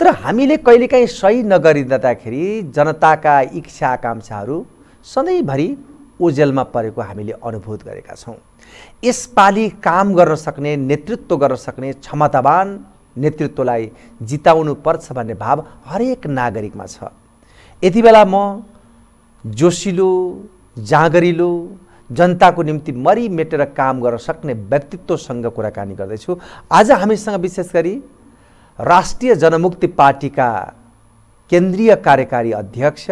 तर हामीले कहिलेकाहीँ सही नगरिँदाखेरि जनताका इच्छा आकाङ्क्षाहरू सधैँभरि ओजेलमा परेको हामीले अनुभूत गरेका छौँ यसपालि काम गर्न सक्ने नेतृत्व गर्न सक्ने क्षमतावान नेतृत्वलाई जिताउनु पर्छ भन्ने भाव हरेक नागरिकमा छ यति बेला म जोसिलो जाँगरिलो जनताको निम्ति मरिमेटेर काम गर्न सक्ने व्यक्तित्वसँग कुराकानी गर्दैछु आज हामीसँग विशेष गरी राष्ट्रिय जनमुक्ति पार्टीका केन्द्रीय कार्यकारी अध्यक्ष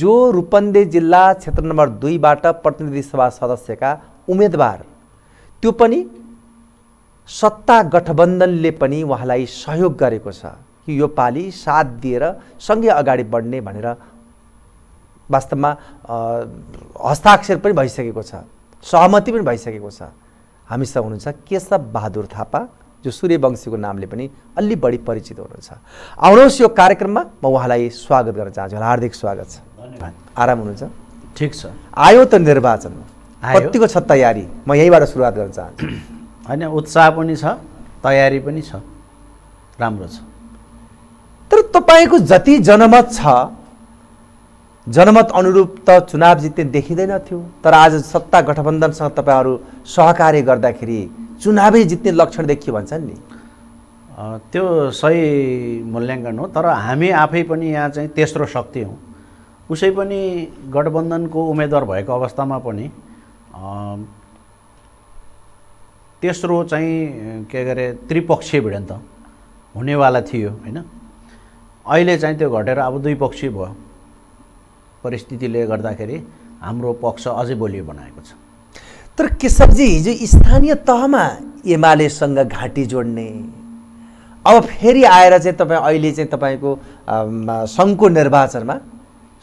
जो रूपन्दे जिल्ला क्षेत्र नम्बर दुईबाट प्रतिनिधि सभा सदस्यका उम्मेदवार त्यो पनि सत्ता गठबन्धनले पनि उहाँलाई सहयोग गरेको छ कि यो पालि साथ दिएर सँगै अगाडि बढ्ने भनेर वास्तवमा हस्ताक्षर पनि भइसकेको छ सहमति पनि भइसकेको छ हामीसँग हुनुहुन्छ केशव बहादुर थापा जो सूर्यवंशीको नामले पनि अलि बढी परिचित हुनुहुन्छ आउनुहोस् यो कार्यक्रममा म उहाँलाई स्वागत गर्न चाहन्छु हार्दिक स्वागत छ आराम हुनुहुन्छ ठिक छ आयो त निर्वाचनमा कतिको छ तयारी म यहीँबाट सुरुवात गर्न चाहन्छु होइन उत्साह पनि छ तयारी पनि छ राम्रो छ तर तपाईँको जति जनमत छ जनमत अनुरूप त चुनाव जित्ने देखिँदैन थियो तर आज सत्ता गठबन्धनसँग तपाईँहरू सहकार्य गर्दाखेरि चुनावै जित्ने लक्षण देखियो भन्छन् नि त्यो सही मूल्याङ्कन हो तर हामी आफै पनि यहाँ चाहिँ तेस्रो शक्ति हौँ उसै पनि गठबन्धनको उम्मेद्वार भएको अवस्थामा पनि तेस्रो चाहिँ के गरे त्रिपक्षीय भिडन्त हुनेवाला थियो होइन अहिले चाहिँ त्यो घटेर अब द्विपक्षीय भयो परिस्थितिले गर्दाखेरि हाम्रो पक्ष अझै बलियो बनाएको छ तर केशवजी हिजो स्थानीय तहमा एमालेसँग घाँटी जोड्ने अब फेरि आएर चाहिँ तपाईँ अहिले चाहिँ तपाईँको सङ्घको निर्वाचनमा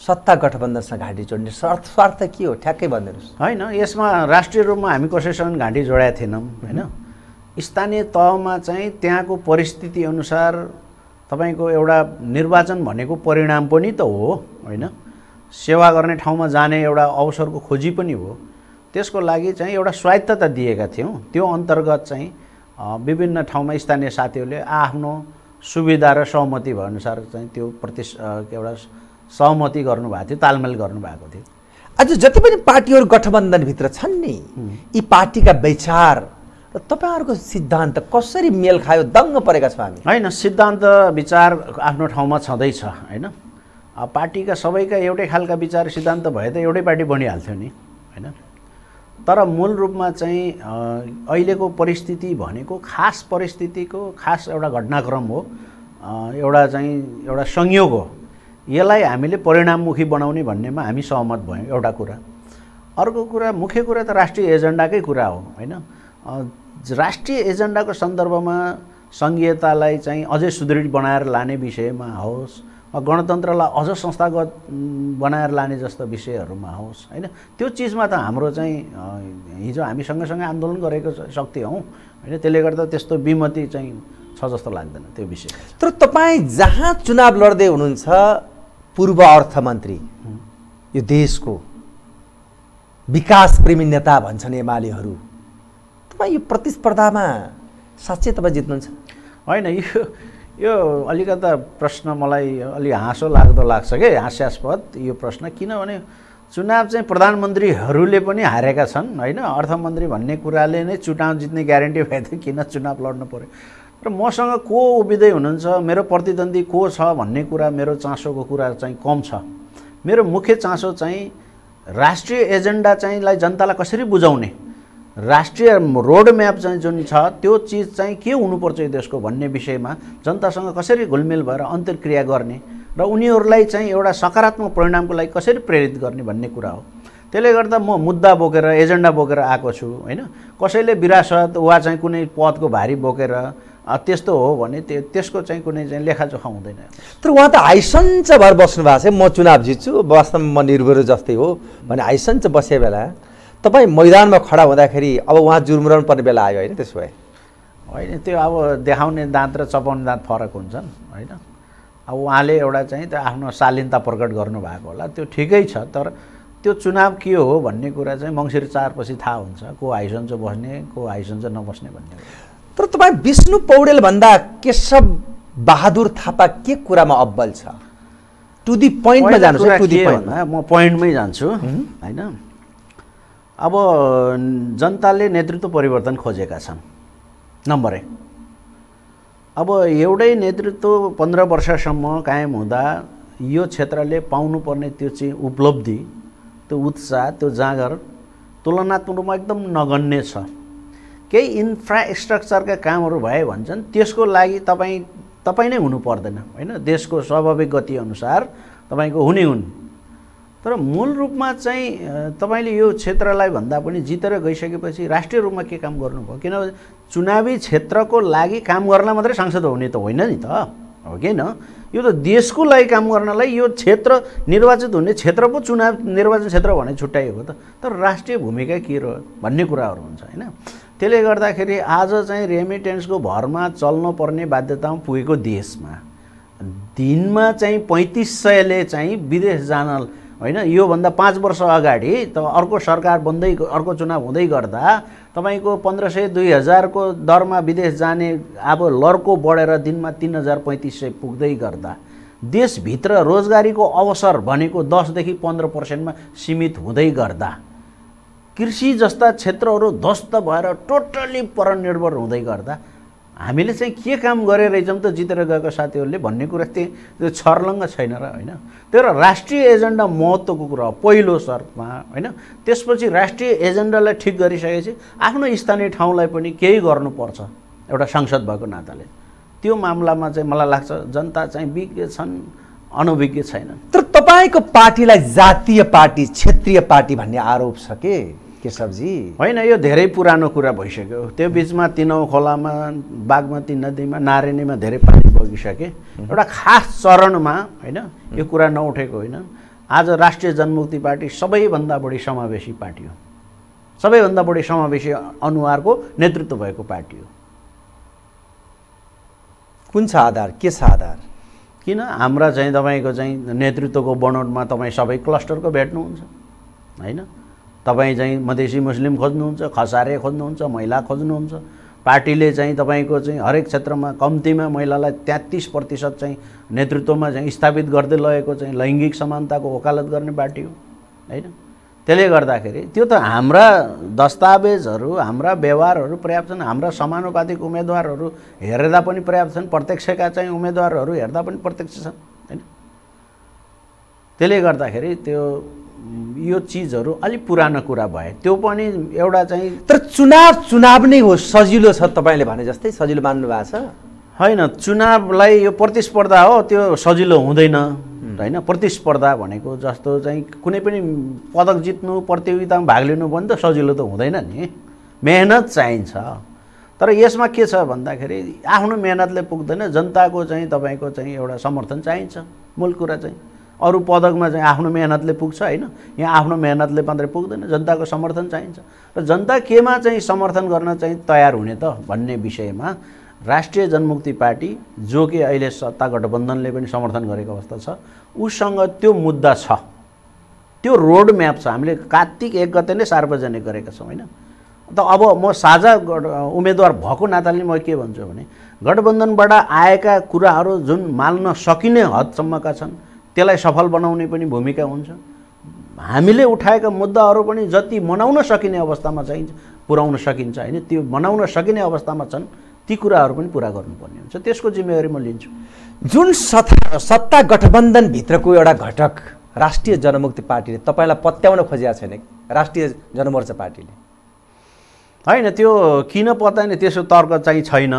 सत्ता गठबन्धनसँग घाँटी जोड्ने स्वार्थ स्वार्थ के हो ठ्याक्कै भनिदिनुहोस् होइन यसमा राष्ट्रिय रूपमा हामी कसैसँग घाँटी जोडाएको थिएनौँ होइन स्थानीय तहमा चाहिँ त्यहाँको परिस्थिति अनुसार तपाईँको एउटा निर्वाचन भनेको परिणाम पनि त हो होइन सेवा गर्ने ठाउँमा जाने एउटा अवसरको खोजी पनि हो त्यसको लागि चाहिँ एउटा स्वायत्तता दिएका थियौँ त्यो अन्तर्गत चाहिँ विभिन्न ठाउँमा स्थानीय साथीहरूले आफ्नो सुविधा र सहमति भएअनुसार चाहिँ त्यो प्रति एउटा सहमति गर्नुभएको थियो तालमेल गर्नुभएको थियो आज जति पनि पार्टीहरू गठबन्धनभित्र छन् नि यी पार्टीका विचार र तपाईँहरूको सिद्धान्त कसरी मेल खायो दङ्ग परेका छौँ हामी होइन सिद्धान्त विचार आफ्नो ठाउँमा छँदैछ होइन पार्टीका सबैका एउटै खालका विचार सिद्धान्त भए त एउटै पार्टी बनिहाल्थ्यो नि होइन तर मूल रूपमा चाहिँ अहिलेको परिस्थिति भनेको खास परिस्थितिको खास एउटा घटनाक्रम हो एउटा चाहिँ एउटा संयोग हो यसलाई हामीले परिणाममुखी बनाउने भन्नेमा हामी सहमत भयौँ एउटा कुरा अर्को कुरा मुख्य कुरा त राष्ट्रिय एजेन्डाकै कुरा हो होइन राष्ट्रिय एजेन्डाको सन्दर्भमा सङ्घीयतालाई चाहिँ अझै सुदृढ बनाएर लाने विषयमा होस् गणतन्त्रलाई अझ संस्थागत बनाएर लाने जस्तो विषयहरूमा होस् होइन त्यो चिजमा त हाम्रो चाहिँ हिजो हामी सँगसँगै आन्दोलन गरेको शक्ति हौ होइन त्यसले गर्दा त्यस्तो विमति चाहिँ छ जस्तो लाग्दैन त्यो विषय तर तपाईँ जहाँ चुनाव लड्दै हुनुहुन्छ पूर्व अर्थमन्त्री यो देशको विकास प्रेमी नेता भन्छन् एमालेहरू तपाईँ यो प्रतिस्पर्धामा साँच्चै तपाईँ जित्नुहुन्छ होइन यो यो अलिकता प्रश्न मलाई अलि हाँसो लाग्दो लाग्छ कि हास्यास्पद यो प्रश्न किनभने चुनाव चाहिँ प्रधानमन्त्रीहरूले पनि हारेका छन् होइन अर्थमन्त्री भन्ने कुराले नै चुनाव जित्ने ग्यारेन्टी भए त किन चुनाव लड्नु पऱ्यो र मसँग को उभिँदै हुनुहुन्छ मेरो प्रतिद्वन्दी को छ भन्ने कुरा मेरो चासोको कुरा चाहिँ कम छ मेरो मुख्य चासो चाहिँ राष्ट्रिय एजेन्डा चाहिँलाई जनतालाई कसरी बुझाउने राष्ट्रिय रोड म्याप चाहिँ जुन छ त्यो चिज चाहिँ के हुनुपर्छ यो देशको भन्ने विषयमा जनतासँग कसरी घुलमेल भएर अन्तर्क्रिया गर्ने र उनीहरूलाई चाहिँ एउटा सकारात्मक परिणामको लागि कसरी प्रेरित गर्ने भन्ने कुरा हो त्यसले गर्दा म मुद्दा बोकेर एजेन्डा बोकेर आएको छु होइन कसैले विरासत वा चाहिँ कुनै पदको भारी बोकेर त्यस्तो हो भने त्यो त्यसको चाहिँ कुनै चाहिँ लेखाजोखा हुँदैन तर उहाँ त हाइसन्च भएर बस्नु भएको छ म चुनाव जित्छु वास्तवमा म निर्भर जस्तै हो भने हाइसन्च बसे बेला तपाईँ मैदानमा खडा हुँदाखेरि अब उहाँ जुर्मुराउनु पर्ने बेला आयो होइन त्यसो भए होइन त्यो अब देखाउने दाँत र चपाउने दाँत फरक हुन्छन् होइन अब उहाँले एउटा चाहिँ त्यो आफ्नो शालीनता प्रकट गर्नुभएको होला त्यो ठिकै छ तर त्यो चुनाव के हो भन्ने कुरा चाहिँ मङ्सिर चारपछि थाहा हुन्छ को हाइसन्चो बस्ने को हाइसन्छ नबस्ने भन्ने तर तपाईँ विष्णु पौडेलभन्दा केशव बहादुर थापा के कुरामा अब्बल छ टु दि पोइन्टमा जानु टु दि पोइन्टमा म पोइन्टमै जान्छु होइन अब जनताले नेतृत्व परिवर्तन खोजेका छन् नम्बर एक अब एउटै नेतृत्व पन्ध्र वर्षसम्म कायम हुँदा यो क्षेत्रले पाउनुपर्ने त्यो चाहिँ उपलब्धि त्यो उत्साह त्यो जाँगर तुलनात्मक रूपमा एकदम नगण्य छ केही इन्फ्रास्ट्रक्चरका कामहरू भए भन्छन् त्यसको लागि तपाईँ तपाईँ नै हुनु पर्दैन होइन देशको स्वाभाविक गतिअनुसार तपाईँको हुने हुन् तर मूल रूपमा चाहिँ तपाईँले यो क्षेत्रलाई भन्दा पनि जितेर गइसकेपछि राष्ट्रिय रूपमा के काम गर्नुभयो किनभने चुनावी क्षेत्रको लागि काम गर्न मात्रै सांसद हुने त होइन नि त हो कि यो त देशको लागि काम गर्नलाई यो क्षेत्र निर्वाचित हुने क्षेत्र पो चुनाव निर्वाचन क्षेत्र भने छुट्याइएको त तर राष्ट्रिय भूमिका के रह्यो भन्ने कुराहरू हुन्छ होइन त्यसले गर्दाखेरि आज चाहिँ रेमिटेन्सको भरमा चल्नुपर्ने बाध्यतामा पुगेको देशमा दिनमा चाहिँ पैँतिस सयले चाहिँ विदेश जान होइन योभन्दा पाँच वर्ष अगाडि त अर्को सरकार बन्दै अर्को चुनाव हुँदै गर्दा तपाईँको पन्ध्र सय दुई हजारको दरमा विदेश जाने अब लर्को बढेर दिनमा तिन हजार पैँतिस सय पुग्दै गर्दा देशभित्र रोजगारीको अवसर भनेको दसदेखि पन्ध्र पर्सेन्टमा सीमित हुँदै गर्दा कृषि जस्ता क्षेत्रहरू ध्वस्त भएर टोटल्ली परनिर्भर हुँदै गर्दा हामीले चाहिँ के काम गरेर रहेछौँ त जितेर गएको साथीहरूले भन्ने कुरा त्यही त्यो छर्लङ्ग छैन र होइन तर राष्ट्रिय एजेन्डा महत्त्वको कुरा हो पहिलो सर्पमा होइन त्यसपछि राष्ट्रिय एजेन्डालाई ठिक गरिसकेपछि आफ्नो स्थानीय ठाउँलाई पनि केही गर्नुपर्छ एउटा सांसद भएको नाताले त्यो मामलामा चाहिँ मलाई लाग्छ जनता चाहिँ विज्ञ छन् अनभिज्ञ छैनन् तर तपाईँको पार्टीलाई जातीय पार्टी क्षेत्रीय पार्टी भन्ने आरोप छ के केशवजी होइन यो धेरै पुरानो कुरा भइसक्यो त्यो बिचमा तिनौ खोलामा बागमती नदीमा नारायणीमा धेरै पानी बगिसके एउटा खास चरणमा होइन यो कुरा नउठेको होइन आज राष्ट्रिय जनमुक्ति पार्टी सबैभन्दा बढी समावेशी पार्टी हो सबैभन्दा बढी समावेशी अनुहारको नेतृत्व भएको पार्टी हो कुन छ आधार के छ आधार किन हाम्रा चाहिँ तपाईँको चाहिँ नेतृत्वको बनोटमा तपाईँ सबै क्लस्टरको भेट्नुहुन्छ होइन तपाईँ चाहिँ मधेसी मुस्लिम खोज्नुहुन्छ खसारे खोज्नुहुन्छ महिला खोज्नुहुन्छ पार्टीले चाहिँ तपाईँको चाहिँ हरेक क्षेत्रमा कम्तीमा महिलालाई तेत्तिस प्रतिशत चाहिँ नेतृत्वमा चाहिँ स्थापित गर्दै लगेको चाहिँ लैङ्गिक समानताको वकालत गर्ने पार्टी हो होइन त्यसले गर्दाखेरि त्यो त हाम्रा दस्तावेजहरू हाम्रा व्यवहारहरू पर्याप्त छन् हाम्रा समानुपातिक उम्मेदवारहरू हेर्दा पनि पर्याप्त छन् प्रत्यक्षका चाहिँ उम्मेदवारहरू हेर्दा पनि प्रत्यक्ष छन् होइन त्यसले गर्दाखेरि त्यो यो चिजहरू अलिक पुरानो कुरा भए त्यो पनि एउटा चाहिँ तर चुनाव चुनाव नै हो सजिलो छ तपाईँले भने जस्तै सजिलो मान्नु भएको छ होइन चुनावलाई यो प्रतिस्पर्धा हो त्यो सजिलो हुँदैन होइन प्रतिस्पर्धा भनेको जस्तो चाहिँ कुनै पनि पदक जित्नु प्रतियोगितामा भाग लिनु भने त सजिलो त हुँदैन नि मेहनत चाहिन्छ तर यसमा के छ भन्दाखेरि आफ्नो मेहनतले पुग्दैन जनताको चाहिँ तपाईँको चाहिँ एउटा समर्थन चाहिन्छ मूल कुरा चाहिँ अरू पदकमा चाहिँ आफ्नो मेहनतले पुग्छ होइन यहाँ आफ्नो मेहनतले मात्रै पुग्दैन जनताको समर्थन चाहिन्छ र जनता केमा चाहिँ समर्थन गर्न चाहिँ तयार हुने त भन्ने विषयमा राष्ट्रिय जनमुक्ति पार्टी जो कि अहिले सत्ता गठबन्धनले पनि समर्थन गरेको अवस्था छ उसँग त्यो मुद्दा छ त्यो रोड म्याप छ हामीले कार्तिक एक गते नै सार्वजनिक गरेका छौँ होइन त अब म साझा उम्मेदवार भएको नाताले म के भन्छु भने गठबन्धनबाट आएका कुराहरू जुन मान्न सकिने हदसम्मका छन् त्यसलाई सफल बनाउने पनि भूमिका हुन्छ हामीले उठाएका मुद्दाहरू पनि जति मनाउन सकिने अवस्थामा चाहिँ पुर्याउन सकिन्छ होइन त्यो मनाउन सकिने अवस्थामा छन् ती कुराहरू पनि पुरा गर्नुपर्ने हुन्छ त्यसको जिम्मेवारी म लिन्छु जुन सत्ता सत्ता गठबन्धनभित्रको एउटा घटक राष्ट्रिय जनमुक्ति पार्टीले तपाईँलाई पत्याउन खोजेको छैन राष्ट्रिय जनमोर्चा पार्टीले होइन त्यो किन पत्याएन त्यसो तर्क चाहिँ छैन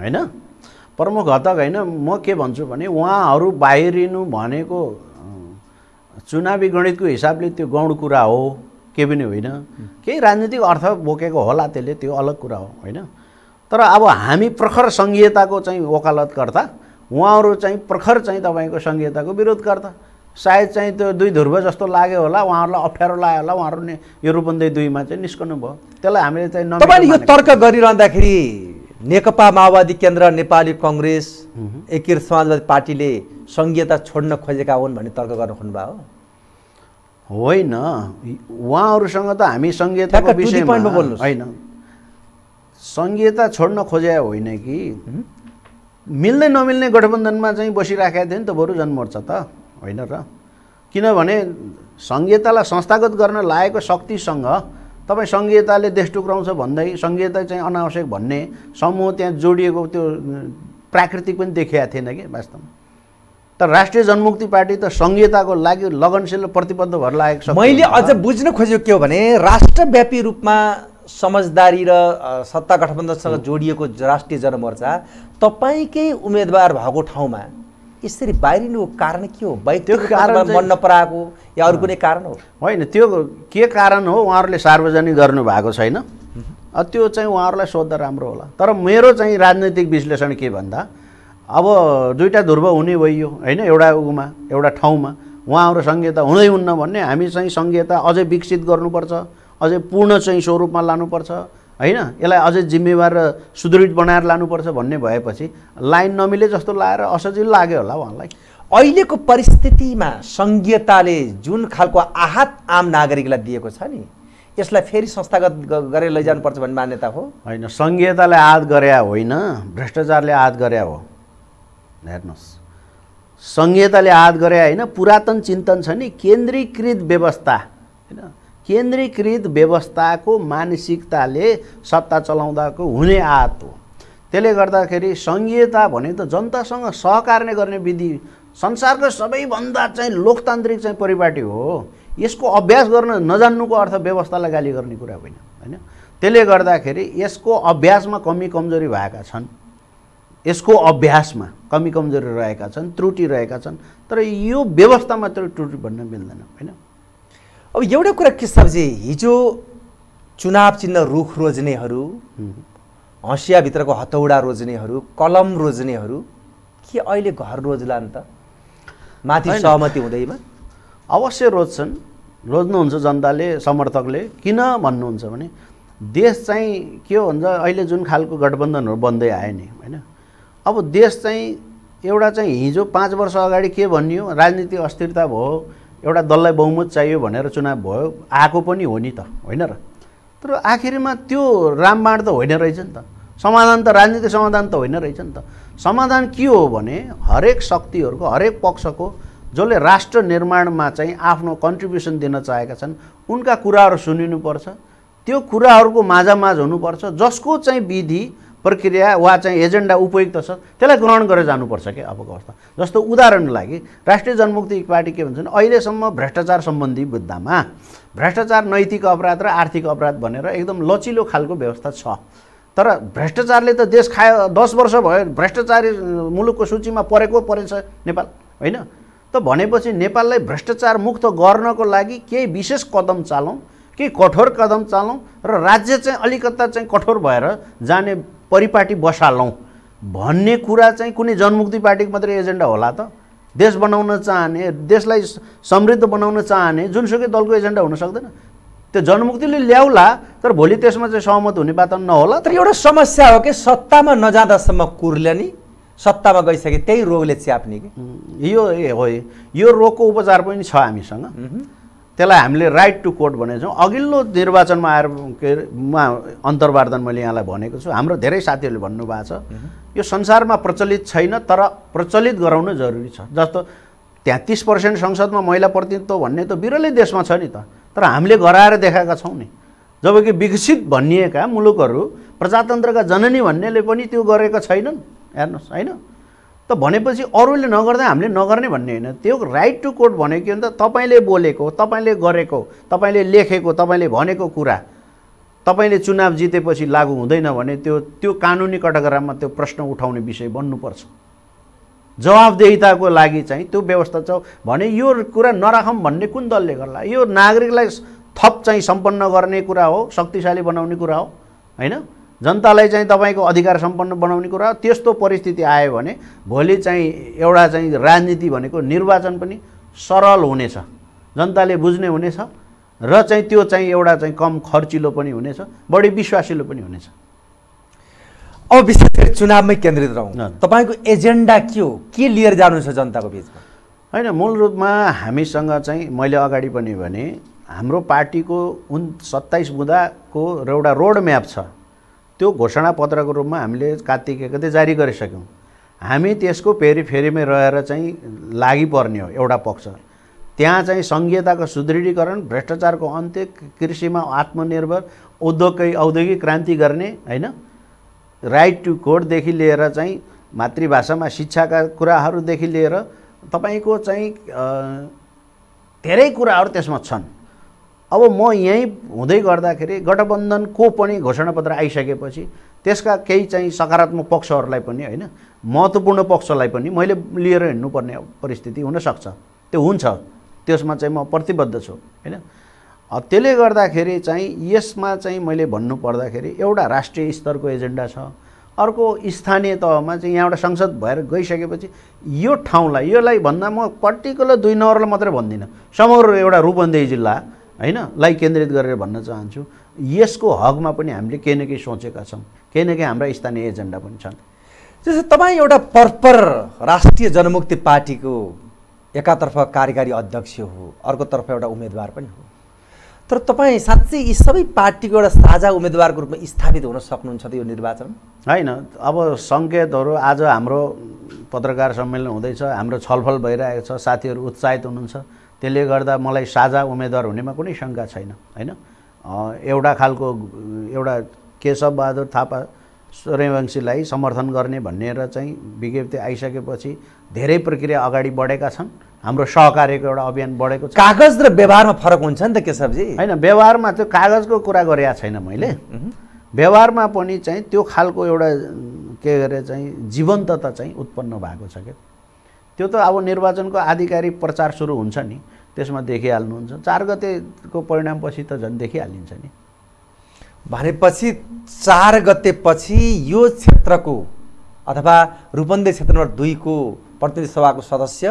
होइन प्रमुख घटक होइन म के भन्छु भने उहाँहरू बाहिरिनु भनेको चुनावी गणितको हिसाबले त्यो गौण कुरा हो के पनि होइन केही राजनीतिक अर्थ बोकेको होला त्यसले त्यो अलग कुरा हो होइन तर अब हामी प्रखर सङ्घीयताको चाहिँ वकालतकर्ता उहाँहरू चाहिँ प्रखर चाहिँ तपाईँको सङ्घीयताको विरोधकर्ता सायद चाहिँ त्यो दुई ध्रुव जस्तो लाग्यो होला उहाँहरूलाई अप्ठ्यारो लाग्यो होला उहाँहरू यो रूपन्दै दुईमा चाहिँ निस्कनु भयो त्यसलाई हामीले चाहिँ यो तर्क गरिरहँदाखेरि नेकपा माओवादी केन्द्र नेपाली कङ्ग्रेस एकीर समाजवादी पार्टीले सङ्घीयता छोड्न खोजेका हुन् भन्ने तर्क गर्न खोज्नुभयो होइन उहाँहरूसँग त हामी सङ्घीयताको विषयमा होइन सङ्घीयता छोड्न खोजे होइन कि मिल्ने नमिल्ने गठबन्धनमा चाहिँ बसिराखेका थियो नि त बरु जनमोर्चा त होइन र किनभने सङ्घीयतालाई संस्थागत गर्न लागेको शक्तिसँग तपाईँ सङ्घीयताले देश टुक्राउँछ भन्दै सङ्घीयता चाहिँ अनावश्यक भन्ने समूह त्यहाँ जोडिएको त्यो प्राकृतिक पनि देखिएको थिएन कि वास्तवमा तर राष्ट्रिय जनमुक्ति पार्टी त सङ्घीयताको लागि लगनशील प्रतिबद्ध भएर लागेको छ मैले अझ बुझ्न खोजेको के हो भने राष्ट्रव्यापी रूपमा समझदारी र सत्ता गठबन्धनसँग जोडिएको राष्ट्रिय जनमोर्चा तपाईँकै उम्मेदवार भएको ठाउँमा यसरी बाहिरिनुको कारण के हो त्यो कारण मन नपराएको या अरू कुनै कारण हो होइन त्यो के कारण हो उहाँहरूले सार्वजनिक गर्नुभएको छैन त्यो चाहिँ उहाँहरूलाई सोद्धा राम्रो होला तर मेरो चाहिँ राजनैतिक विश्लेषण के भन्दा अब दुईवटा ध्रुव हुने भइयो होइन एउटा उमा एउटा ठाउँमा उहाँहरू सङ्घीयता हुँदै हुन्न भन्ने हामी चाहिँ संहिता अझै विकसित गर्नुपर्छ अझै पूर्ण चाहिँ स्वरूपमा लानुपर्छ होइन यसलाई अझै जिम्मेवार र सुदृढ बनाएर लानुपर्छ भन्ने भएपछि लाइन नमिले जस्तो लाएर असजिलो लाग्यो होला उहाँलाई अहिलेको परिस्थितिमा सङ्घीयताले जुन खालको आहत आम नागरिकलाई दिएको छ नि यसलाई फेरि संस्थागत गरेर लैजानुपर्छ भन्ने मान्यता हो होइन सङ्घीयताले आहत गरे होइन भ्रष्टाचारले आहत गरे हो हेर्नुहोस् सङ्घीयताले आहत गरे होइन पुरातन चिन्तन छ नि केन्द्रीकृत व्यवस्था होइन केन्द्रीकृत व्यवस्थाको मानसिकताले सत्ता चलाउँदाको हुने आत हो त्यसले गर्दाखेरि सङ्घीयता भने त जनतासँग सहकार नै गर्ने विधि संसारको सबैभन्दा चाहिँ लोकतान्त्रिक चाहिँ परिपाटी हो यसको अभ्यास गर्न नजान्नुको अर्थ व्यवस्थालाई गाली गर्ने कुरा होइन होइन त्यसले गर्दाखेरि यसको अभ्यासमा कमी कमजोरी भएका छन् यसको अभ्यासमा कमी कमजोरी रहेका छन् त्रुटि रहेका छन् तर यो व्यवस्थामा त्यो त्रुटि भन्न मिल्दैन होइन अब एउटा कुरा के सबजी हिजो चुनाव चिन्ह रुख रोज्नेहरू हँसियाभित्रको हतौडा रोज्नेहरू कलम रोज्नेहरू के अहिले घर रोज्ला नि त माथि सहमति हुँदैमा अवश्य रोज्छन् रोज्नुहुन्छ जनताले समर्थकले किन भन्नुहुन्छ भने देश चाहिँ के भन्छ अहिले जुन खालको गठबन्धनहरू बन्दै आयो नि होइन अब देश चाहिँ एउटा चाहिँ हिजो पाँच वर्ष अगाडि के भनियो राजनीतिक अस्थिरता भयो एउटा दललाई बहुमत चाहियो भनेर चुनाव भयो आएको पनि हो नि त होइन र तर आखिरमा त्यो रामबाण त होइन रहेछ नि त समाधान त राजनीतिक समाधान त होइन रहेछ नि त समाधान के हो भने हरेक शक्तिहरूको हरेक पक्षको जसले राष्ट्र निर्माणमा चाहिँ आफ्नो कन्ट्रिब्युसन दिन चाहेका छन् उनका कुराहरू सुनिनुपर्छ त्यो कुराहरूको माझामाझ हुनुपर्छ जसको चाहिँ विधि प्रक्रिया वा चाहिँ एजेन्डा उपयुक्त छ त्यसलाई ग्रहण गरेर जानुपर्छ कि अबको अवस्था जस्तो उदाहरण लागि राष्ट्रिय जनमुक्ति पार्टी के भन्छ भने अहिलेसम्म भ्रष्टाचार सम्बन्धी मुद्दामा भ्रष्टाचार नैतिक अपराध र आर्थिक अपराध भनेर एकदम लचिलो खालको व्यवस्था छ तर भ्रष्टाचारले त देश खायो दस वर्ष भयो भ्रष्टाचारी मुलुकको सूचीमा परेको परेछ नेपाल होइन त भनेपछि नेपाललाई भ्रष्टाचार मुक्त गर्नको लागि केही विशेष कदम चालौँ केही कठोर कदम चालौँ र राज्य चाहिँ अलिकता चाहिँ कठोर भएर जाने परिपाटी बसालौँ भन्ने कुरा चाहिँ कुनै जनमुक्ति पार्टीको मात्रै एजेन्डा होला त देश बनाउन चाहने देशलाई समृद्ध बनाउन चाहने जुनसुकै दलको एजेन्डा हुन सक्दैन त्यो जनमुक्तिले ल्याउला तर भोलि त्यसमा चाहिँ सहमत हुने वातावरण नहोला तर एउटा समस्या हो कि सत्तामा नजाँदासम्म नि सत्तामा गइसके त्यही रोगले च्याप्ने कि यो ए हो यो रोगको उपचार पनि छ हामीसँग त्यसलाई हामीले राइट टु कोर्ट छौँ अघिल्लो निर्वाचनमा आएर के अरे अन्तर्वार्धन मैले यहाँलाई भनेको छु हाम्रो धेरै साथीहरूले भन्नुभएको छ यो संसारमा प्रचलित छैन तर प्रचलित गराउनु जरुरी छ जस्तो तेत्तिस पर्सेन्ट संसदमा महिला प्रतिनिधित्व भन्ने त बिरलै देशमा छ नि त तर हामीले गराएर देखाएका छौँ नि जबकि विकसित भनिएका मुलुकहरू प्रजातन्त्रका जननी भन्नेले पनि त्यो गरेका छैनन् हेर्नुहोस् होइन त भनेपछि अरूले नगर्दा हामीले नगर्ने भन्ने होइन त्यो राइट टु कोर्ट भनेको के हो त तपाईँले बोलेको तपाईँले गरेको तपाईँले लेखेको तपाईँले भनेको कुरा तपाईँले चुनाव जितेपछि लागु हुँदैन भने त्यो त्यो कानुनी कटकरामा त्यो प्रश्न उठाउने विषय बन्नुपर्छ जवाबदेहिताको लागि चाहिँ त्यो व्यवस्था छ भने यो कुरा नराखौँ भन्ने कुन दलले गर्ला यो नागरिकलाई थप चाहिँ सम्पन्न गर्ने कुरा हो शक्तिशाली बनाउने कुरा हो होइन जनतालाई चाहिँ तपाईँको अधिकार सम्पन्न बनाउने कुरा त्यस्तो परिस्थिति आयो भने भोलि चाहिँ एउटा चाहिँ राजनीति भनेको निर्वाचन पनि सरल हुनेछ जनताले बुझ्ने हुनेछ र चाहिँ त्यो चाहिँ एउटा चाहिँ कम खर्चिलो पनि हुनेछ बढी विश्वासिलो पनि हुनेछ अब विशेष गरी चुनावमै केन्द्रित रहँ तपाईँको एजेन्डा के हो के लिएर जानु छ जनताको बिचमा होइन मूल रूपमा हामीसँग चाहिँ मैले अगाडि पनि भने हाम्रो पार्टीको उन सत्ताइस बुँदाको एउटा रोड म्याप छ त्यो घोषणापत्रको रूपमा हामीले कात्तिक कतै जारी गरिसक्यौँ हामी त्यसको फेरि फेरिमै रहेर चाहिँ लागिपर्ने हो एउटा पक्ष त्यहाँ चाहिँ सङ्घीयताको सुदृढीकरण भ्रष्टाचारको अन्त्य कृषिमा आत्मनिर्भर उद्योगकै औद्योगिक क्रान्ति गर्ने होइन राइट टु कोडदेखि लिएर चाहिँ मातृभाषामा शिक्षाका कुराहरूदेखि लिएर तपाईँको चाहिँ धेरै कुराहरू त्यसमा छन् अब म यहीँ हुँदै गर्दाखेरि गठबन्धनको पनि घोषणापत्र आइसकेपछि त्यसका केही चाहिँ सकारात्मक पक्षहरूलाई पनि होइन महत्त्वपूर्ण पक्षलाई पनि मैले लिएर हिँड्नुपर्ने परिस्थिति हुनसक्छ त्यो हुन्छ त्यसमा चाहिँ म प्रतिबद्ध छु होइन त्यसले गर्दाखेरि चाहिँ यसमा चाहिँ मैले भन्नु पर्दाखेरि एउटा राष्ट्रिय स्तरको एजेन्डा छ अर्को स्थानीय तहमा चाहिँ यहाँ एउटा संसद भएर गइसकेपछि यो ठाउँलाई यसलाई भन्दा म पर्टिकुलर दुई नम्बरलाई मात्रै भन्दिनँ समग्र एउटा रूपन्देही जिल्ला होइन लाई केन्द्रित गरेर भन्न चाहन्छु यसको हकमा पनि हामीले केही न केही सोचेका छौँ केही न केही हाम्रा स्थानीय एजेन्डा पनि छन् जस्तै तपाईँ एउटा पर्पर राष्ट्रिय जनमुक्ति पार्टीको एकातर्फ कार्यकारी अध्यक्ष हो अर्कोतर्फ एउटा उम्मेदवार पनि हो तर तपाईँ साँच्चै यी सबै पार्टीको एउटा साझा उम्मेदवारको रूपमा स्थापित हुन सक्नुहुन्छ त यो निर्वाचन होइन अब सङ्केतहरू आज हाम्रो पत्रकार सम्मेलन हुँदैछ हाम्रो छलफल भइरहेको छ साथीहरू उत्साहित हुनुहुन्छ त्यसले गर्दा मलाई साझा उम्मेदवार हुनेमा कुनै शङ्का छैन होइन एउटा खालको एउटा केशव बहादुर थापा सूर्यवंशीलाई समर्थन गर्ने भनेर चाहिँ विज्ञप्ति आइसकेपछि धेरै प्रक्रिया अगाडि बढेका छन् हाम्रो सहकार्यको एउटा अभियान बढेको छ कागज र व्यवहारमा फरक हुन्छ नि त केशवजी होइन व्यवहारमा त्यो कागजको कुरा गरेका छैन मैले व्यवहारमा पनि चाहिँ त्यो खालको एउटा के अरे चाहिँ जीवन्तता चाहिँ उत्पन्न भएको छ क्या त्यो त अब निर्वाचनको आधिकारिक प्रचार सुरु हुन्छ नि त्यसमा देखिहाल्नुहुन्छ चार गतेको परिणामपछि त झन् देखिहालिन्छ नि भनेपछि चार गतेपछि यो क्षेत्रको अथवा रूपन्दे क्षेत्र नम्बर दुईको प्रतिनिधि सभाको सदस्य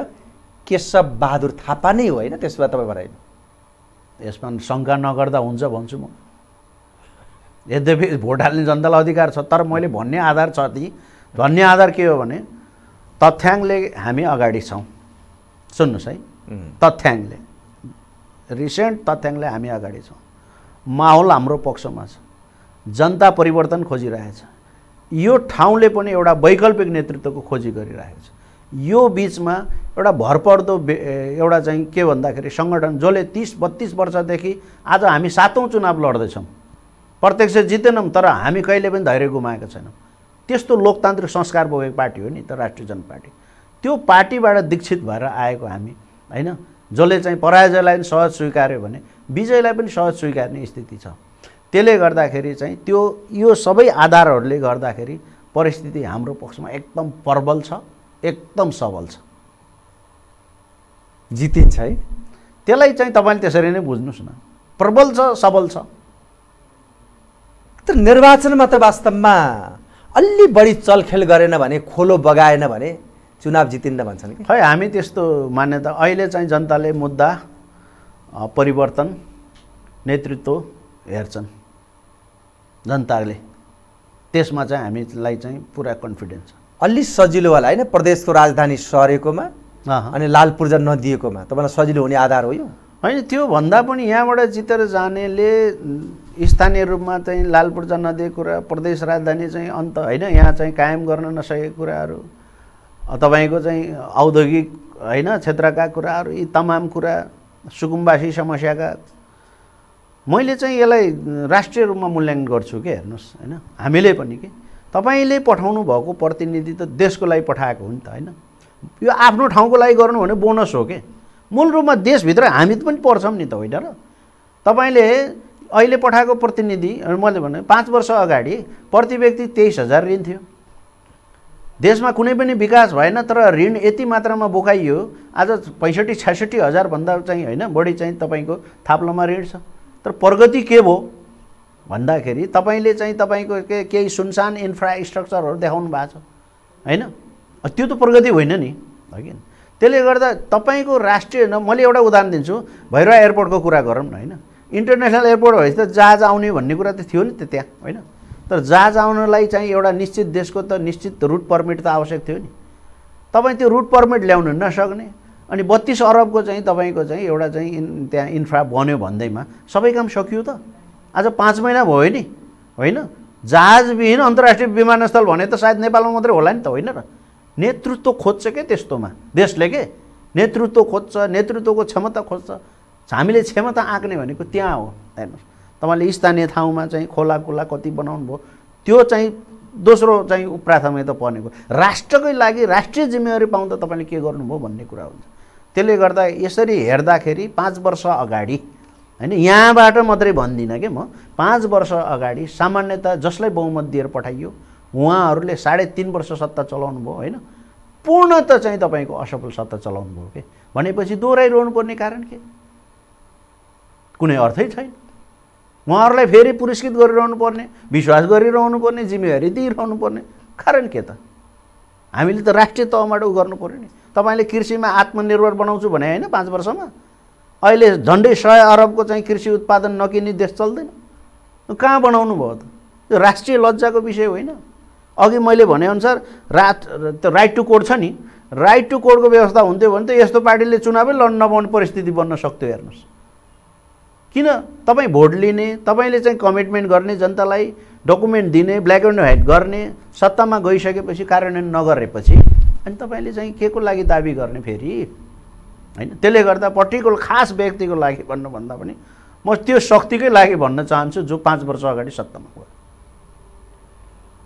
केशव बहादुर थापा नै होइन त्यसो भए तपाईँ भनाइनु यसमा शङ्का नगर्दा हुन्छ भन्छु म यद्यपि भोट हाल्ने जनतालाई अधिकार छ तर मैले भन्ने आधार छ ती भन्ने आधार के हो भने तथ्याङ्कले हामी अगाडि छौँ सुन्नुहोस् है तथ्याङ्कले रिसेन्ट तथ्याङ्कले हामी अगाडि छौँ माहौल हाम्रो पक्षमा छ जनता परिवर्तन खोजिरहेछ यो ठाउँले पनि एउटा वैकल्पिक नेतृत्वको खोजी गरिरहेको छ यो बिचमा एउटा भरपर्दो एउटा चाहिँ के भन्दाखेरि सङ्गठन जसले तिस बत्तिस वर्षदेखि आज हामी सातौँ चुनाव लड्दैछौँ प्रत्यक्ष जितेनौँ तर हामी कहिले पनि धैर्य गुमाएको छैनौँ त्यस्तो लोकतान्त्रिक संस्कार भएको पार्टी हो नि त राष्ट्रिय पार्टी त्यो पार्टीबाट दीक्षित भएर आएको हामी होइन जसले चाहिँ पराजयलाई पनि सहज स्वीकार्यो भने विजयलाई पनि सहज स्वीकार्ने स्थिति छ त्यसले गर्दाखेरि चाहिँ त्यो यो सबै आधारहरूले गर्दाखेरि परिस्थिति हाम्रो पक्षमा एकदम प्रबल छ एकदम सबल छ जितिन्छ है त्यसलाई चाहिँ तपाईँले त्यसरी नै बुझ्नुहोस् न प्रबल छ सबल छ तर निर्वाचनमा त वास्तवमा अलि बढी चलखेल गरेन भने खोलो बगाएन भने चुनाव जितिन्न भन्छन् खै हामी त्यस्तो मान्यता अहिले चाहिँ जनताले मुद्दा परिवर्तन नेतृत्व हेर्छन् जनताले त्यसमा चाहिँ हामीलाई चाहिँ पुरा कन्फिडेन्स छ अलि सजिलो होला होइन प्रदेशको राजधानी सरेकोमा अनि लाल पूर्जा नदिएकोमा तपाईँलाई सजिलो हुने आधार हो यो होइन त्योभन्दा पनि यहाँबाट जितेर जानेले स्थानीय रूपमा चाहिँ लालपुर्जा नदिएको कुरा प्रदेश राजधानी चाहिँ अन्त होइन यहाँ चाहिँ कायम गर्न नसकेको कुराहरू तपाईँको चाहिँ औद्योगिक होइन क्षेत्रका कुराहरू यी तमाम कुरा सुकुम्बासी समस्याका मैले चाहिँ यसलाई राष्ट्रिय रूपमा मूल्याङ्कन गर्छु कि हेर्नुहोस् होइन हामीले पनि कि तपाईँले पठाउनु भएको प्रतिनिधि त देशको लागि पठाएको हो नि त होइन यो आफ्नो ठाउँको लागि गर्नु भने बोनस हो कि मूल रूपमा देशभित्र हामी पनि पर्छौँ नि त होइन र तपाईँले अहिले पठाएको प्रतिनिधि मैले भने पाँच वर्ष अगाडि प्रति व्यक्ति तेइस हजार ऋण थियो देशमा कुनै पनि विकास भएन तर ऋण यति मात्रामा बोकाइयो आज पैँसठी छ्यासठी हजारभन्दा चाहिँ होइन बढी चाहिँ तपाईँको थाप्लोमा ऋण छ तर प्रगति के भयो भन्दाखेरि तपाईँले चाहिँ तपाईँको के केही सुनसान इन्फ्रास्ट्रक्चरहरू देखाउनु भएको छ होइन त्यो त प्रगति होइन नि कि त्यसले गर्दा तपाईँको राष्ट्रिय मैले एउटा उदाहरण दिन्छु भैरवा एयरपोर्टको कुरा गरौँ न होइन इन्टरनेसनल एयरपोर्ट भएपछि त जहाज आउने भन्ने कुरा त थियो नि त त्यहाँ होइन तर जहाज आउनलाई चाहिँ एउटा निश्चित देशको त निश्चित रुट पर्मिट त आवश्यक थियो नि तपाईँ त्यो रुट पर्मिट ल्याउनु नसक्ने अनि बत्तिस अरबको चाहिँ तपाईँको चाहिँ एउटा चाहिँ इन त्यहाँ इन्फ्रा बन्यो भन्दैमा सबै काम सकियो त आज पाँच महिना भयो नि होइन जहाजविहीन अन्तर्राष्ट्रिय विमानस्थल भने त सायद नेपालमा मात्रै होला नि त होइन र नेतृत्व खोज्छ के त्यस्तोमा देशले के नेतृत्व खोज्छ नेतृत्वको क्षमता खोज्छ हामीले क्षमता आँक्ने भनेको त्यहाँ हो हेर्नुहोस् तपाईँले स्थानीय ठाउँमा चाहिँ खोला खोला कति बनाउनु भयो त्यो चाहिँ दोस्रो चाहिँ प्राथमिकता पर्नेको राष्ट्रकै लागि राष्ट्रिय जिम्मेवारी पाउँदा तपाईँले के गर्नुभयो भन्ने कुरा हुन्छ त्यसले गर्दा यसरी हेर्दाखेरि पाँच वर्ष अगाडि होइन यहाँबाट मात्रै भन्दिनँ कि म पाँच वर्ष अगाडि सामान्यतया जसलाई बहुमत दिएर पठाइयो उहाँहरूले साढे तिन वर्ष सत्ता चलाउनु भयो होइन पूर्णत चाहिँ तपाईँको असफल सत्ता चलाउनु भयो कि भनेपछि दोहोऱ्याइरहनु पर्ने कारण के कुनै अर्थै छैन उहाँहरूलाई फेरि पुरस्कृत गरिरहनु पर्ने विश्वास गरिरहनु पर्ने जिम्मेवारी दिइरहनु पर्ने कारण के त हामीले त राष्ट्रिय तहबाट उ गर्नु पऱ्यो नि तपाईँले कृषिमा आत्मनिर्भर बनाउँछु भने होइन पाँच वर्षमा अहिले झन्डै सय अरबको चाहिँ कृषि उत्पादन नकिने देश चल्दैन कहाँ बनाउनु भयो त यो राष्ट्रिय लज्जाको विषय होइन अघि मैले भनेअनुसार रात त्यो राइट टु कोड छ नि राइट टु कोडको व्यवस्था हुन्थ्यो भने त यस्तो पार्टीले चुनावै लड्न नपाउने परिस्थिति बन्न सक्थ्यो हेर्नुहोस् किन तपाईँ भोट लिने तपाईँले चाहिँ कमिटमेन्ट गर्ने जनतालाई डकुमेन्ट दिने ब्ल्याक एन्ड व्हाइट गर्ने सत्तामा गइसकेपछि कार्यान्वयन नगरेपछि अनि तपाईँले चाहिँ के को लागि दाबी गर्ने फेरि होइन त्यसले गर्दा पर्टिकुलर खास व्यक्तिको लागि भन्नुभन्दा पनि म त्यो शक्तिकै लागि भन्न चाहन्छु जो पाँच वर्ष अगाडि सत्तामा गयो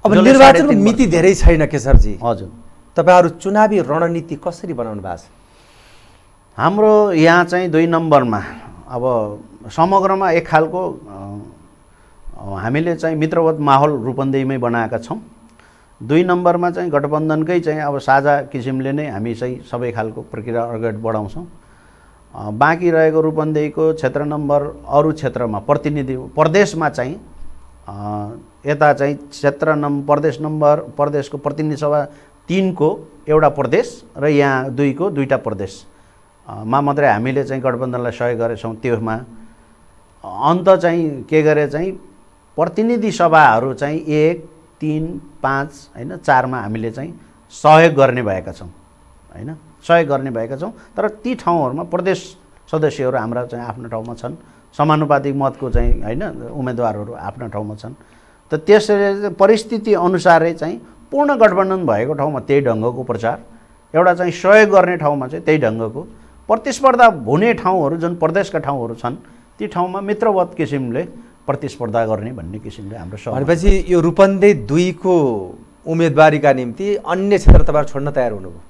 अब निर्वाचनको मिति धेरै छैन के सरजी हजुर तपाईँहरू चुनावी रणनीति कसरी बनाउनु भएको छ हाम्रो यहाँ चाहिँ दुई नम्बरमा अब समग्रमा एक खालको हामीले चाहिँ मित्रवत माहौल रूपन्देहीमै बनाएका छौँ दुई नम्बरमा चाहिँ गठबन्धनकै चाहिँ अब साझा किसिमले नै हामी चाहिँ सबै खालको प्रक्रिया अगाडि बढाउँछौँ बाँकी रहेको रूपन्देहीको क्षेत्र नम्बर अरू क्षेत्रमा प्रतिनिधि प्रदेशमा चाहिँ यता चाहिँ क्षेत्र नम् प्रदेश नम्बर प्रदेशको प्रतिनिधि सभा तिनको एउटा प्रदेश र यहाँ दुईको दुईवटा प्रदेशमा मात्रै हामीले चाहिँ गठबन्धनलाई सहयोग गरेछौँ त्यसमा अन्त चाहिँ के गरे चाहिँ प्रतिनिधि सभाहरू चाहिँ एक तिन पाँच होइन चारमा हामीले चाहिँ सहयोग गर्ने भएका छौँ होइन सहयोग गर्ने भएका छौँ तर ती ठाउँहरूमा प्रदेश सदस्यहरू हाम्रा चाहिँ आफ्नो ठाउँमा छन् समानुपातिक मतको चाहिँ होइन उम्मेदवारहरू आफ्नो ठाउँमा छन् त त्यसरी परिस्थिति अनुसारै चाहिँ पूर्ण गठबन्धन भएको ठाउँमा त्यही ढङ्गको प्रचार एउटा चाहिँ सहयोग गर्ने ठाउँमा चाहिँ त्यही ढङ्गको प्रतिस्पर्धा हुने ठाउँहरू जुन प्रदेशका ठाउँहरू छन् ती ठाउँमा मित्रवत किसिमले प्रतिस्पर्धा गर्ने भन्ने किसिमले हाम्रो भनेपछि यो रूपन्दे दुईको उम्मेदवारीका निम्ति अन्य क्षेत्र तपाईँहरू छोड्न तयार हुनुभयो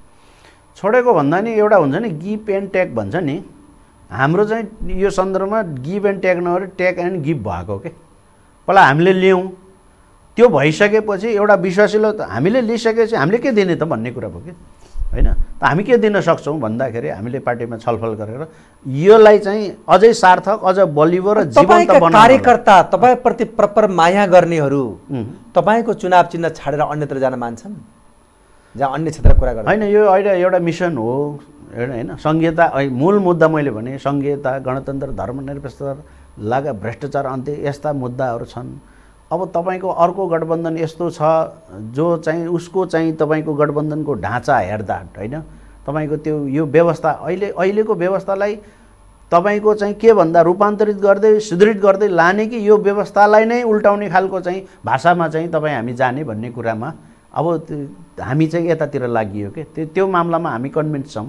छोडेको भन्दा नि एउटा हुन्छ नि गिभ एन्ड ट्याग भन्छ नि हाम्रो चाहिँ यो सन्दर्भमा गिभ एन्ड ट्याग नभएर ट्याग एन्ड गिभ भएको के पहिला हामीले लियौँ त्यो भइसकेपछि एउटा विश्वासिलो हामीले लिइसकेपछि हामीले के दिने त भन्ने कुरा भयो कि होइन त हामी के दिन सक्छौँ भन्दाखेरि हामीले पार्टीमा छलफल गरेर यसलाई चाहिँ अझै सार्थक अझ बलियो र जीवन्त कार्यकर्ता तपाईँप्रति प्रपर माया गर्नेहरू तपाईँको चुनाव चिन्ह छाडेर अन्यत्र जान मान्छन् जहाँ अन्य क्षेत्र कुरा गर्छ होइन यो अहिले एउटा मिसन हो होइन सङ्घीयता मूल मुद्दा मैले भने सङ्घीयता गणतन्त्र धर्मनिरपेक्षता लाग भ्रष्टाचार अन्त्य यस्ता मुद्दाहरू छन् अब तपाईँको अर्को गठबन्धन यस्तो छ जो चाहिँ उसको चाहिँ तपाईँको गठबन्धनको ढाँचा हेर्दा होइन तपाईँको त्यो यो व्यवस्था अहिले अहिलेको व्यवस्थालाई तपाईँको चाहिँ के भन्दा रूपान्तरित गर्दै सुदृढ गर्दै लाने कि यो व्यवस्थालाई नै उल्टाउने खालको चाहिँ भाषामा चाहिँ तपाईँ हामी जाने भन्ने कुरामा अब हामी चाहिँ यतातिर लागियो के त्यो त्यो मामलामा हामी कन्भिन्स छौँ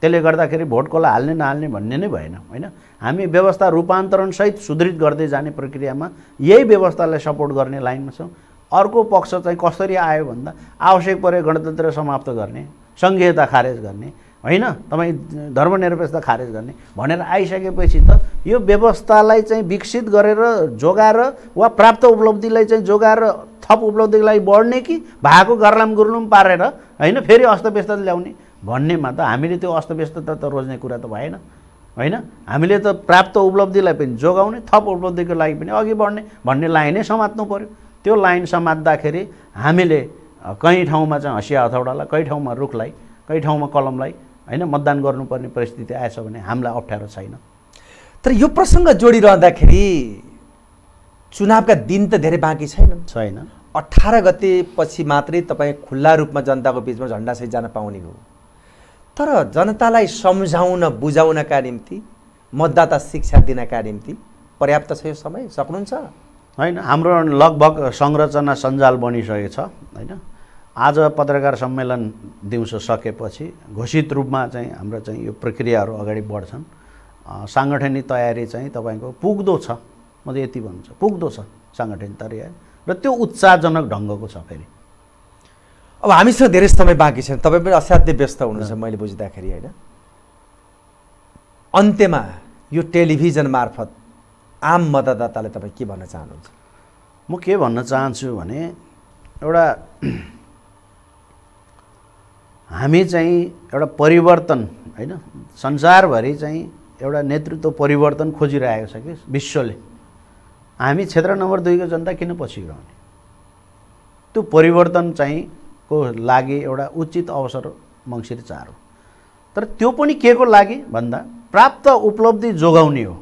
त्यसले गर्दाखेरि भोट हाल्ने नहाल्ने भन्ने नै भएन होइन हामी व्यवस्था रूपान्तरणसहित सुदृढ गर्दै जाने प्रक्रियामा यही व्यवस्थालाई सपोर्ट गर्ने लाइनमा छौँ अर्को पक्ष चाहिँ कसरी आयो भन्दा आवश्यक पऱ्यो गणतन्त्र समाप्त गर्ने सङ्घीयता खारेज गर्ने होइन तपाईँ धर्मनिरपेक्षता खारेज गर्ने भनेर आइसकेपछि त यो व्यवस्थालाई चाहिँ विकसित गरेर जोगाएर वा प्राप्त उपलब्धिलाई चाहिँ जोगाएर थप उपलब्धिलाई लागि बढ्ने कि भएको गर्लाम गुर्लुम पारेर होइन फेरि अस्तव्यस्त ल्याउने भन्नेमा त हामीले त्यो अस्तव्यस्तता त रोज्ने कुरा त भएन होइन हामीले त प्राप्त उपलब्धिलाई पनि जोगाउने थप उपलब्धिको लागि पनि अघि बढ्ने भन्ने लाइनै समात्नु पऱ्यो त्यो लाइन समात्दाखेरि हामीले कहीँ ठाउँमा चाहिँ हँसिया हथौडालाई कहीँ ठाउँमा रुखलाई कहीँ ठाउँमा कलमलाई होइन मतदान गर्नुपर्ने परिस्थिति आएछ भने हामीलाई अप्ठ्यारो छैन तर यो प्रसङ्ग जोडिरहँदाखेरि चुनावका दिन त धेरै बाँकी छैन छैन अठार गते पछि मात्रै तपाईँ खुल्ला रूपमा जनताको बिचमा झन्डासहित जान पाउने हो तर जनतालाई सम्झाउन बुझाउनका निम्ति मतदाता शिक्षा दिनका निम्ति पर्याप्त छ यो समय सक्नुहुन्छ होइन हाम्रो लगभग संरचना सञ्जाल बनिसकेको छ होइन आज पत्रकार सम्मेलन दिउँसो सकेपछि घोषित रूपमा चाहिँ हाम्रो चाहिँ यो प्रक्रियाहरू अगाडि बढ्छन् साङ्गठनिक तयारी चाहिँ तपाईँको पुग्दो छ म त यति भन्छु पुग्दो छ साङ्गठनिक तयारी र त्यो उत्साहजनक ढङ्गको छ फेरि अब हामीसँग धेरै समय बाँकी छैन तपाईँ पनि असाध्य व्यस्त हुनुहुन्छ मैले बुझ्दाखेरि होइन अन्त्यमा यो टेलिभिजन मार्फत आम मतदाताले तपाईँ के भन्न चाहनुहुन्छ म के भन्न चाहन्छु भने एउटा हामी चाहिँ एउटा परिवर्तन होइन संसारभरि चाहिँ एउटा नेतृत्व परिवर्तन खोजिरहेको छ कि विश्वले हामी क्षेत्र नम्बर दुईको जनता किन पछि रहने त्यो परिवर्तन चाहिँ को लागि एउटा उचित अवसर मङ्सिर चार हो तर त्यो पनि के को लागि भन्दा प्राप्त उपलब्धि जोगाउने हो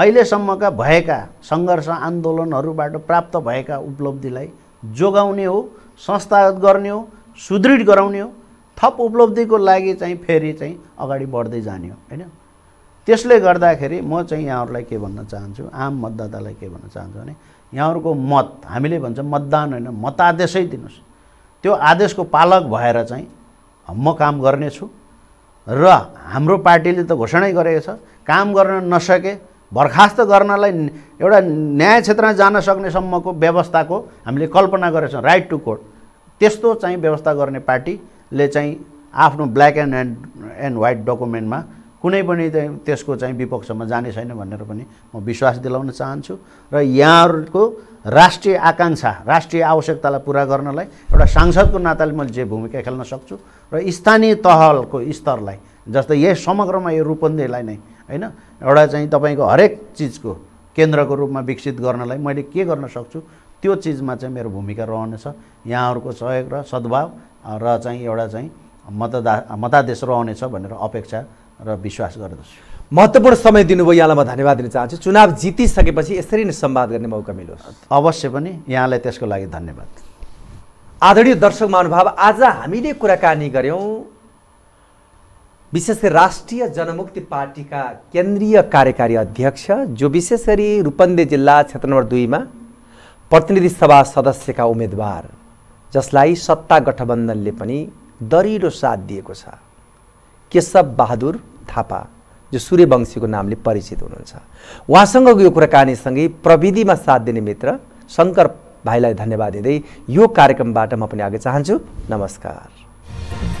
अहिलेसम्मका भएका सङ्घर्ष आन्दोलनहरूबाट प्राप्त भएका उपलब्धिलाई जोगाउने हो संस्थागत गर्ने हो सुदृढ गराउने हो थप उपलब्धिको लागि चाहिँ फेरि चाहिँ अगाडि बढ्दै जाने हो होइन त्यसले गर्दाखेरि म चाहिँ यहाँहरूलाई के भन्न चाहन्छु आम मतदातालाई के भन्न चाहन्छु भने यहाँहरूको मत हामीले भन्छ मतदान होइन मतादेशै दिनुहोस् त्यो आदेशको पालक भएर चाहिँ म काम गर्नेछु र हाम्रो पार्टीले त घोषणै गरेको छ काम गर्न नसके बर्खास्त गर्नलाई एउटा न्याय क्षेत्रमा जान सक्नेसम्मको व्यवस्थाको हामीले कल्पना गरेछौँ राइट टु कोर्ट त्यस्तो चाहिँ व्यवस्था गर्ने पार्टीले चाहिँ आफ्नो black and and and white डकुमेन्टमा कुनै पनि त्यसको चाहिँ विपक्षमा जाने छैन भनेर पनि म विश्वास दिलाउन चाहन्छु र यहाँहरूको राष्ट्रिय आकाङ्क्षा राष्ट्रिय आवश्यकतालाई पुरा गर्नलाई एउटा सांसदको नाताले मैले जे भूमिका खेल्न सक्छु र स्थानीय तहको स्तरलाई जस्तै यही समग्रमा यो रूपन्देहीलाई नै होइन एउटा चाहिँ तपाईँको हरेक चिजको केन्द्रको रूपमा विकसित गर्नलाई मैले के गर्न सक्छु त्यो चिजमा चाहिँ मेरो भूमिका रहनेछ यहाँहरूको सहयोग र सद्भाव र चाहिँ एउटा चाहिँ मतदा मतादेश रहनेछ भनेर अपेक्षा र विश्वास गर्दछु महत्त्वपूर्ण समय दिनुभयो यहाँलाई म धन्यवाद दिन चाहन्छु चुनाव जितिसकेपछि यसरी नै सम्वाद गर्ने मौका मिलोस् अवश्य पनि यहाँलाई त्यसको लागि धन्यवाद आदरणीय दर्शक महानुभाव आज हामीले कुराकानी गऱ्यौँ विशेष गरी राष्ट्रिय जनमुक्ति पार्टीका केन्द्रीय कार्यकारी अध्यक्ष जो विशेष गरी रूपन्दे जिल्ला क्षेत्र नम्बर दुईमा प्रतिनिधि सभा सदस्यका उम्मेदवार जसलाई सत्ता गठबन्धनले पनि दरिलो साथ दिएको छ केशव बहादुर थापा जो सूर्यवंशीको नामले परिचित हुनुहुन्छ उहाँसँगको यो कुराकानीसँगै प्रविधिमा साथ दिने मित्र शङ्कर भाइलाई धन्यवाद दिँदै यो कार्यक्रमबाट म पनि आगे चाहन्छु नमस्कार